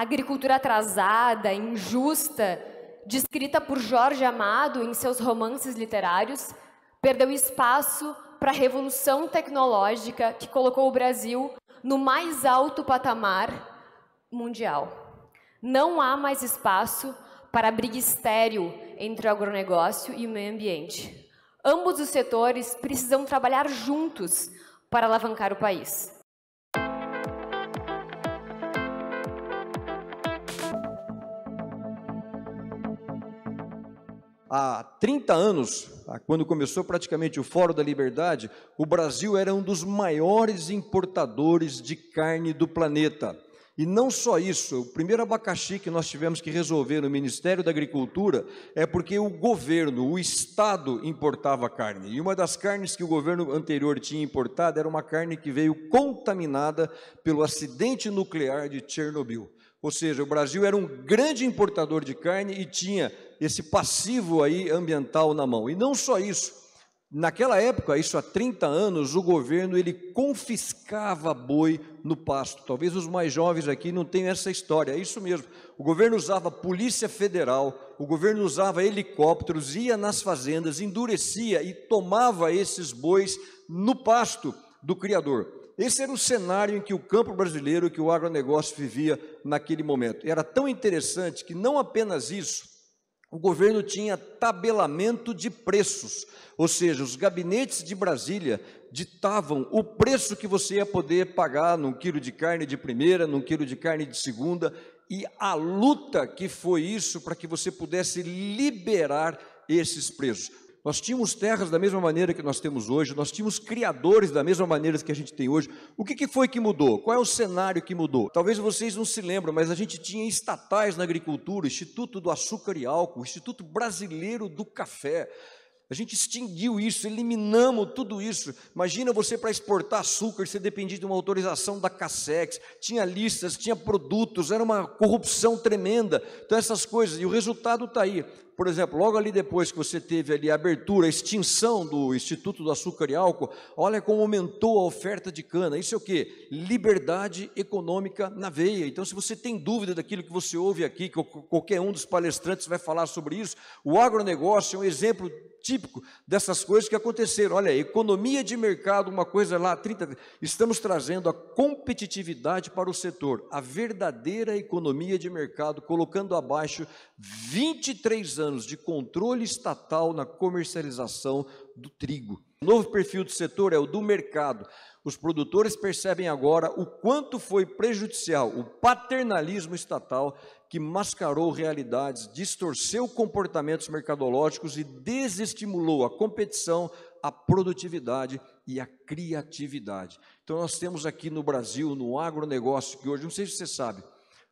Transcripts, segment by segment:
agricultura atrasada, injusta, descrita por Jorge Amado em seus romances literários, perdeu espaço para a revolução tecnológica que colocou o Brasil no mais alto patamar mundial. Não há mais espaço para briga estéreo entre o agronegócio e o meio ambiente. Ambos os setores precisam trabalhar juntos para alavancar o país. há 30 anos, quando começou praticamente o Fórum da Liberdade, o Brasil era um dos maiores importadores de carne do planeta. E não só isso, o primeiro abacaxi que nós tivemos que resolver no Ministério da Agricultura é porque o governo, o Estado, importava carne. E uma das carnes que o governo anterior tinha importado era uma carne que veio contaminada pelo acidente nuclear de Chernobyl. Ou seja, o Brasil era um grande importador de carne e tinha esse passivo aí ambiental na mão. E não só isso, naquela época, isso há 30 anos, o governo ele confiscava boi no pasto. Talvez os mais jovens aqui não tenham essa história, é isso mesmo. O governo usava polícia federal, o governo usava helicópteros, ia nas fazendas, endurecia e tomava esses bois no pasto do criador. Esse era o cenário em que o campo brasileiro, que o agronegócio vivia naquele momento. E era tão interessante que não apenas isso, o governo tinha tabelamento de preços, ou seja, os gabinetes de Brasília ditavam o preço que você ia poder pagar num quilo de carne de primeira, num quilo de carne de segunda, e a luta que foi isso para que você pudesse liberar esses preços. Nós tínhamos terras da mesma maneira que nós temos hoje, nós tínhamos criadores da mesma maneira que a gente tem hoje. O que, que foi que mudou? Qual é o cenário que mudou? Talvez vocês não se lembram, mas a gente tinha estatais na agricultura, Instituto do Açúcar e Álcool, Instituto Brasileiro do Café. A gente extinguiu isso, eliminamos tudo isso. Imagina você para exportar açúcar, você dependia de uma autorização da Cassex, tinha listas, tinha produtos, era uma corrupção tremenda. Então essas coisas, e o resultado está aí por exemplo, logo ali depois que você teve ali a abertura, a extinção do Instituto do Açúcar e Álcool, olha como aumentou a oferta de cana. Isso é o quê? Liberdade econômica na veia. Então, se você tem dúvida daquilo que você ouve aqui, que qualquer um dos palestrantes vai falar sobre isso, o agronegócio é um exemplo típico dessas coisas que aconteceram. Olha, economia de mercado, uma coisa lá, 30, estamos trazendo a competitividade para o setor, a verdadeira economia de mercado, colocando abaixo 23 anos anos de controle estatal na comercialização do trigo. O novo perfil do setor é o do mercado. Os produtores percebem agora o quanto foi prejudicial o paternalismo estatal que mascarou realidades, distorceu comportamentos mercadológicos e desestimulou a competição, a produtividade e a criatividade. Então, nós temos aqui no Brasil, no agronegócio, que hoje, não sei se você sabe,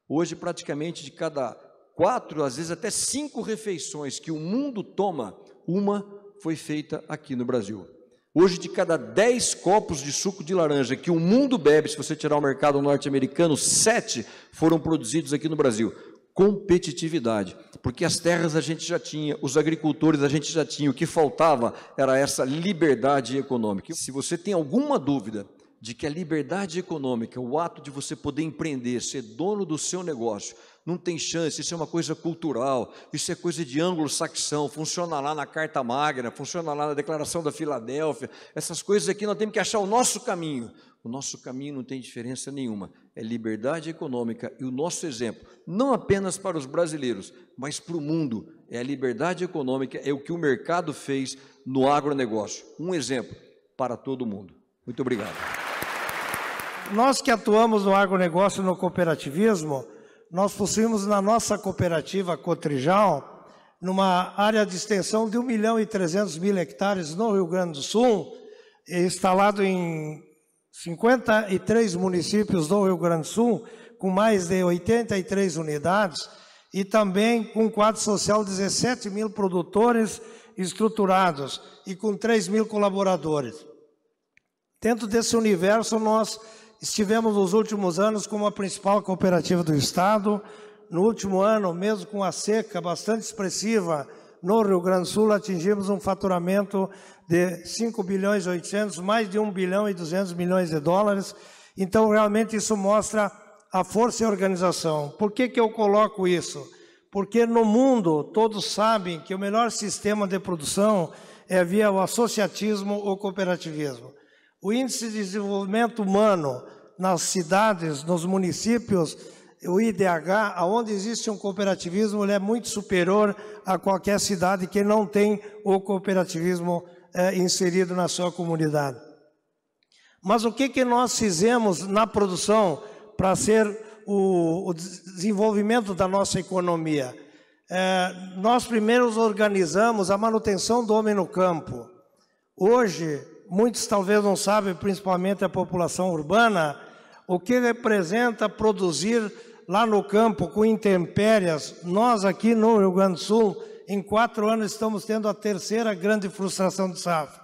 hoje praticamente de cada quatro, às vezes até cinco refeições que o mundo toma, uma foi feita aqui no Brasil. Hoje, de cada dez copos de suco de laranja que o mundo bebe, se você tirar o mercado norte-americano, sete foram produzidos aqui no Brasil. Competitividade, porque as terras a gente já tinha, os agricultores a gente já tinha, o que faltava era essa liberdade econômica. Se você tem alguma dúvida de que a liberdade econômica, é o ato de você poder empreender, ser dono do seu negócio, não tem chance, isso é uma coisa cultural, isso é coisa de anglo-saxão, funciona lá na Carta Magna, funciona lá na Declaração da Filadélfia, essas coisas aqui nós temos que achar o nosso caminho. O nosso caminho não tem diferença nenhuma, é liberdade econômica e o nosso exemplo, não apenas para os brasileiros, mas para o mundo, é a liberdade econômica, é o que o mercado fez no agronegócio. Um exemplo para todo mundo. Muito obrigado. Nós que atuamos no agronegócio e no cooperativismo, nós possuímos na nossa cooperativa Cotrijal, numa área de extensão de 1 milhão e 300 mil hectares no Rio Grande do Sul, é instalado em 53 municípios do Rio Grande do Sul, com mais de 83 unidades, e também com um quadro social 17 mil produtores estruturados e com 3 mil colaboradores. Dentro desse universo, nós estivemos nos últimos anos como a principal cooperativa do Estado. No último ano, mesmo com a seca bastante expressiva no Rio Grande do Sul, atingimos um faturamento de 5 bilhões e 800, mais de 1 bilhão e 200 milhões de dólares. Então, realmente, isso mostra a força e a organização. Por que, que eu coloco isso? Porque no mundo todos sabem que o melhor sistema de produção é via o associatismo ou cooperativismo. O índice de desenvolvimento humano nas cidades, nos municípios, o IDH, onde existe um cooperativismo, ele é muito superior a qualquer cidade que não tem o cooperativismo é, inserido na sua comunidade. Mas o que, que nós fizemos na produção para ser o, o, desenvolvimento da nossa economia? É, nós primeiros organizamos a manutenção do homem no campo. Hoje, muitos talvez não sabem, principalmente a população urbana, o que representa produzir lá no campo com intempéries. Nós aqui no Rio Grande do Sul, em quatro anos, estamos tendo a terceira grande frustração de safra.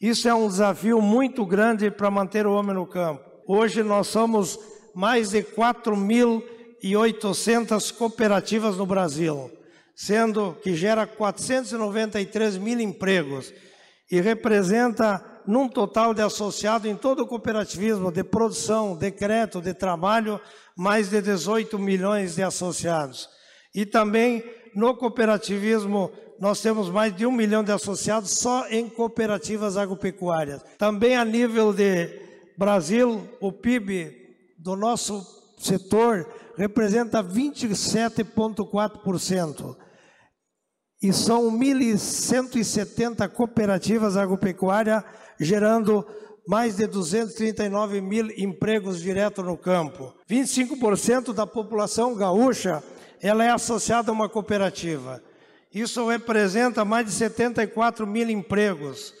Isso é um desafio muito grande para manter o homem no campo. Hoje nós somos mais de 4.800 cooperativas no Brasil, sendo que gera 493 mil empregos e representa, num total de associado em todo o cooperativismo de produção, decreto, de trabalho, mais de 18 milhões de associados. E também no cooperativismo nós temos mais de um milhão de associados só em cooperativas agropecuárias. Também a nível de Brasil, o PIB do nosso setor representa 27,4% e são 1.170 cooperativas agropecuárias, gerando mais de 239 mil empregos direto no campo. 25% da população gaúcha ela é associada a uma cooperativa. Isso representa mais de 74 mil empregos.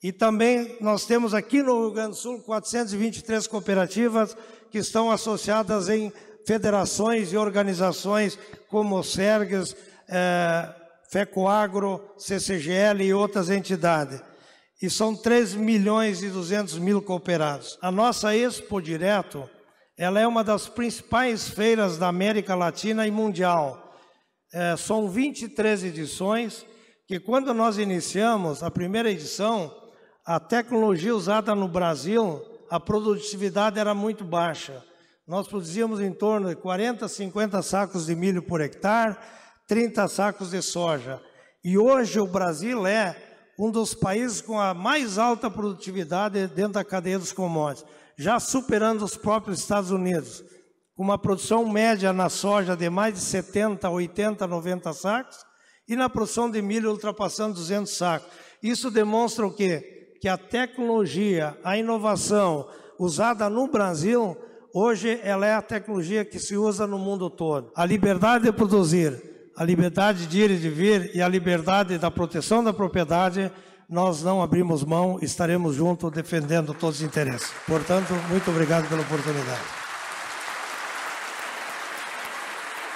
E também nós temos aqui no Rio Grande do Sul 423 cooperativas que estão associadas em federações e organizações como o SERGES, eh, FECOAGRO, CCGL e outras entidades. E são 3 milhões e 200 mil cooperados. A nossa Expo Direto, ela é uma das principais feiras da América Latina e mundial. É, são 23 edições, que quando nós iniciamos a primeira edição, a tecnologia usada no Brasil, a produtividade era muito baixa. Nós produzíamos em torno de 40, 50 sacos de milho por hectare, 30 sacos de soja. E hoje o Brasil é um dos países com a mais alta produtividade dentro da cadeia dos commodities, já superando os próprios Estados Unidos, com uma produção média na soja de mais de 70, 80, 90 sacos e na produção de milho ultrapassando 200 sacos. Isso demonstra o quê? Que a tecnologia, a inovação usada no Brasil, hoje ela é a tecnologia que se usa no mundo todo. A liberdade de produzir, a liberdade de ir e de vir e a liberdade da proteção da propriedade, nós não abrimos mão, estaremos juntos defendendo todos os interesses. Portanto, muito obrigado pela oportunidade.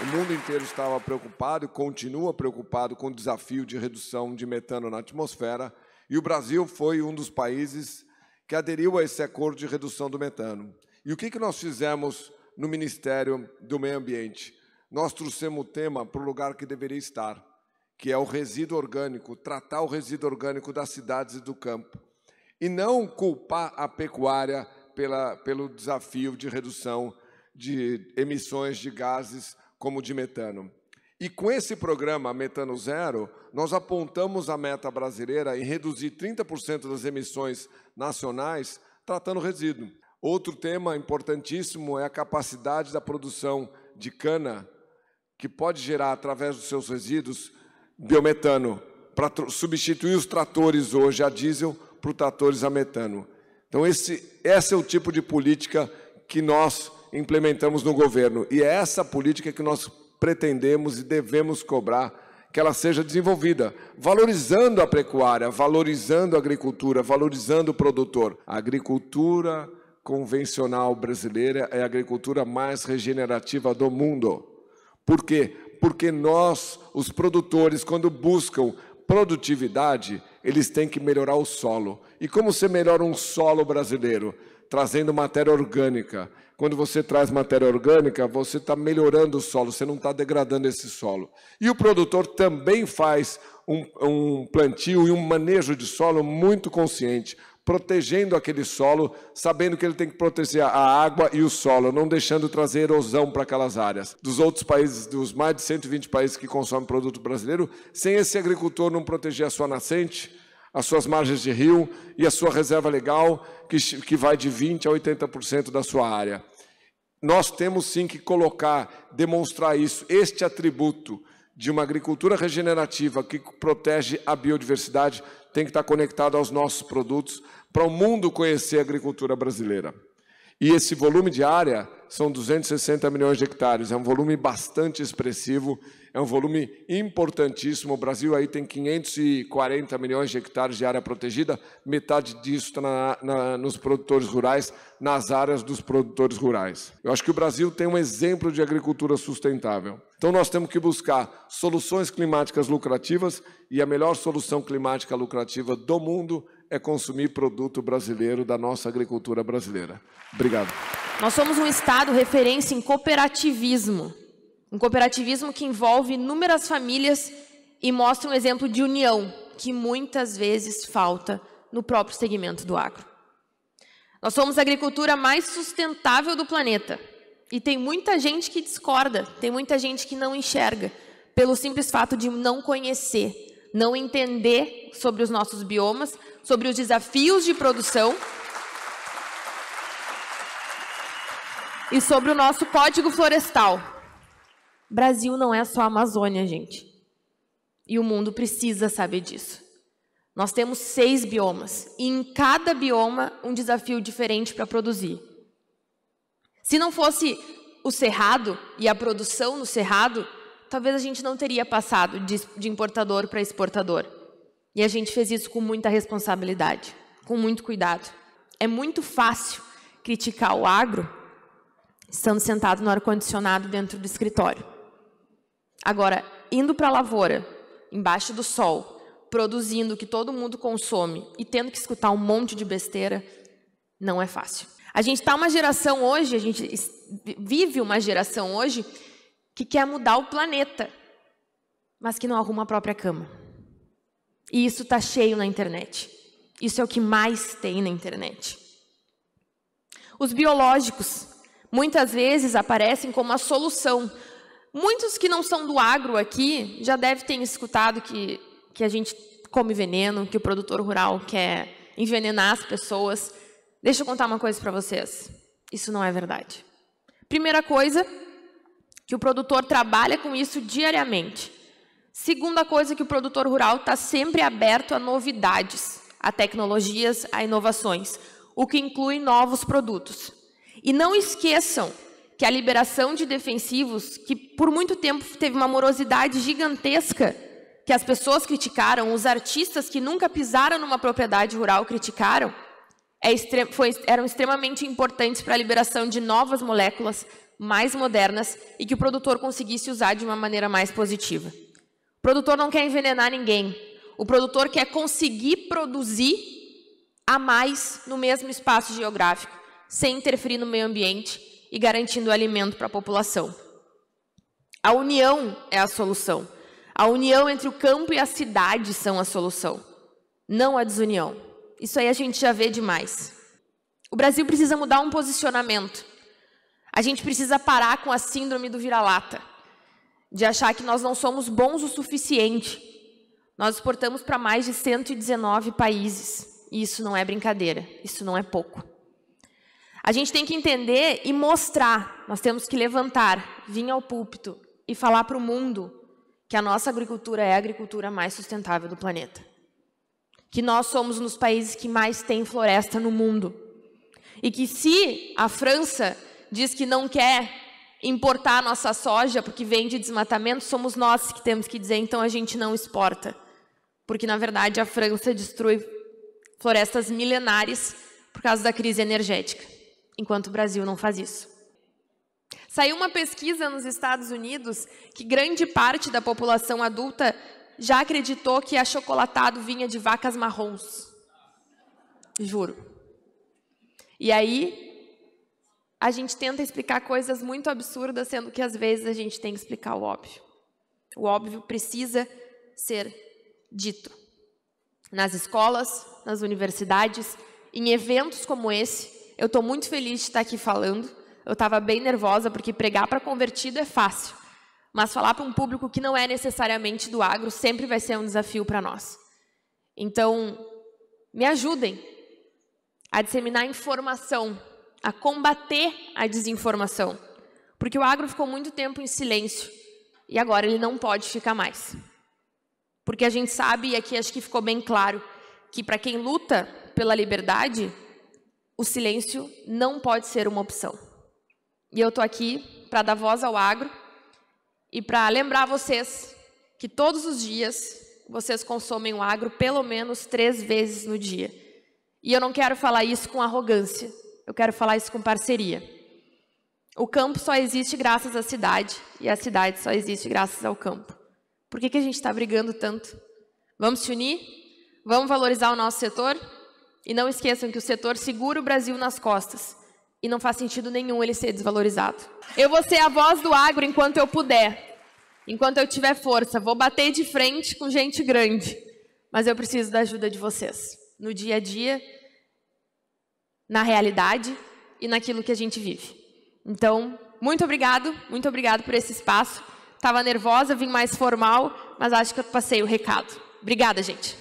O mundo inteiro estava preocupado e continua preocupado com o desafio de redução de metano na atmosfera, e o Brasil foi um dos países que aderiu a esse acordo de redução do metano. E o que, que nós fizemos no Ministério do Meio Ambiente? nós trouxemos o tema para o lugar que deveria estar, que é o resíduo orgânico, tratar o resíduo orgânico das cidades e do campo. E não culpar a pecuária pela, pelo desafio de redução de emissões de gases como o de metano. E com esse programa Metano Zero, nós apontamos a meta brasileira em reduzir 30% das emissões nacionais tratando resíduo. Outro tema importantíssimo é a capacidade da produção de cana que pode gerar através dos seus resíduos biometano para substituir os tratores hoje a diesel por tratores a metano. Então esse esse é o tipo de política que nós implementamos no governo e é essa política que nós pretendemos e devemos cobrar que ela seja desenvolvida, valorizando a pecuária, valorizando a agricultura, valorizando o produtor. A agricultura convencional brasileira é a agricultura mais regenerativa do mundo. Por quê? Porque nós, os produtores, quando buscam produtividade, eles têm que melhorar o solo. E como você melhora um solo brasileiro? Trazendo matéria orgânica. Quando você traz matéria orgânica, você está melhorando o solo, você não está degradando esse solo. E o produtor também faz um, um plantio e um manejo de solo muito consciente protegendo aquele solo, sabendo que ele tem que proteger a água e o solo, não deixando trazer erosão para aquelas áreas. Dos outros países, dos mais de 120 países que consomem produto brasileiro, sem esse agricultor não proteger a sua nascente, as suas margens de rio e a sua reserva legal, que, que vai de 20% a 80% da sua área. Nós temos sim que colocar, demonstrar isso, este atributo de uma agricultura regenerativa que protege a biodiversidade tem que estar conectado aos nossos produtos, para o mundo conhecer a agricultura brasileira. E esse volume de área são 260 milhões de hectares, é um volume bastante expressivo, é um volume importantíssimo. O Brasil aí tem 540 milhões de hectares de área protegida, metade disso está na, na, nos produtores rurais, nas áreas dos produtores rurais. Eu acho que o Brasil tem um exemplo de agricultura sustentável. Então nós temos que buscar soluções climáticas lucrativas e a melhor solução climática lucrativa do mundo é consumir produto brasileiro da nossa agricultura brasileira. Obrigado. Nós somos um estado referência em cooperativismo. Um cooperativismo que envolve inúmeras famílias e mostra um exemplo de união que muitas vezes falta no próprio segmento do agro. Nós somos a agricultura mais sustentável do planeta. E tem muita gente que discorda, tem muita gente que não enxerga, pelo simples fato de não conhecer não entender sobre os nossos biomas, sobre os desafios de produção e sobre o nosso código florestal. Brasil não é só Amazônia, gente. E o mundo precisa saber disso. Nós temos seis biomas e em cada bioma um desafio diferente para produzir. Se não fosse o cerrado e a produção no cerrado, talvez a gente não teria passado de, de importador para exportador. E a gente fez isso com muita responsabilidade, com muito cuidado. É muito fácil criticar o agro estando sentado no ar-condicionado dentro do escritório. Agora, indo para a lavoura, embaixo do sol, produzindo o que todo mundo consome e tendo que escutar um monte de besteira, não é fácil. A gente está uma geração hoje, a gente vive uma geração hoje que quer mudar o planeta, mas que não arruma a própria cama. E isso está cheio na internet. Isso é o que mais tem na internet. Os biológicos muitas vezes aparecem como a solução. Muitos que não são do agro aqui já devem ter escutado que, que a gente come veneno, que o produtor rural quer envenenar as pessoas. Deixa eu contar uma coisa para vocês. Isso não é verdade. Primeira coisa, que o produtor trabalha com isso diariamente. Segunda coisa que o produtor rural está sempre aberto a novidades, a tecnologias, a inovações, o que inclui novos produtos. E não esqueçam que a liberação de defensivos, que por muito tempo teve uma morosidade gigantesca, que as pessoas criticaram, os artistas que nunca pisaram numa propriedade rural criticaram, é extre foi, eram extremamente importantes para a liberação de novas moléculas, mais modernas e que o produtor conseguisse usar de uma maneira mais positiva. O produtor não quer envenenar ninguém. O produtor quer conseguir produzir a mais no mesmo espaço geográfico, sem interferir no meio ambiente e garantindo alimento para a população. A união é a solução. A união entre o campo e a cidade são a solução, não a desunião. Isso aí a gente já vê demais. O Brasil precisa mudar um posicionamento a gente precisa parar com a síndrome do vira-lata, de achar que nós não somos bons o suficiente. Nós exportamos para mais de 119 países. E isso não é brincadeira, isso não é pouco. A gente tem que entender e mostrar, nós temos que levantar, vir ao púlpito e falar para o mundo que a nossa agricultura é a agricultura mais sustentável do planeta. Que nós somos um dos países que mais tem floresta no mundo. E que se a França diz que não quer importar nossa soja porque vem de desmatamento, somos nós que temos que dizer, então a gente não exporta. Porque, na verdade, a França destrui florestas milenares por causa da crise energética, enquanto o Brasil não faz isso. Saiu uma pesquisa nos Estados Unidos que grande parte da população adulta já acreditou que achocolatado vinha de vacas marrons. Juro. E aí, a gente tenta explicar coisas muito absurdas, sendo que às vezes a gente tem que explicar o óbvio. O óbvio precisa ser dito. Nas escolas, nas universidades, em eventos como esse, eu estou muito feliz de estar aqui falando. Eu estava bem nervosa, porque pregar para convertido é fácil. Mas falar para um público que não é necessariamente do agro sempre vai ser um desafio para nós. Então, me ajudem a disseminar informação a combater a desinformação, porque o agro ficou muito tempo em silêncio e agora ele não pode ficar mais. Porque a gente sabe, e aqui acho que ficou bem claro, que para quem luta pela liberdade, o silêncio não pode ser uma opção. E eu estou aqui para dar voz ao agro e para lembrar vocês que todos os dias vocês consomem o agro pelo menos três vezes no dia. E eu não quero falar isso com arrogância, eu quero falar isso com parceria. O campo só existe graças à cidade e a cidade só existe graças ao campo. Por que, que a gente está brigando tanto? Vamos se unir? Vamos valorizar o nosso setor? E não esqueçam que o setor segura o Brasil nas costas e não faz sentido nenhum ele ser desvalorizado. Eu vou ser a voz do agro enquanto eu puder, enquanto eu tiver força. Vou bater de frente com gente grande, mas eu preciso da ajuda de vocês no dia a dia na realidade e naquilo que a gente vive. Então, muito obrigado, muito obrigado por esse espaço. Estava nervosa, vim mais formal, mas acho que eu passei o recado. Obrigada, gente.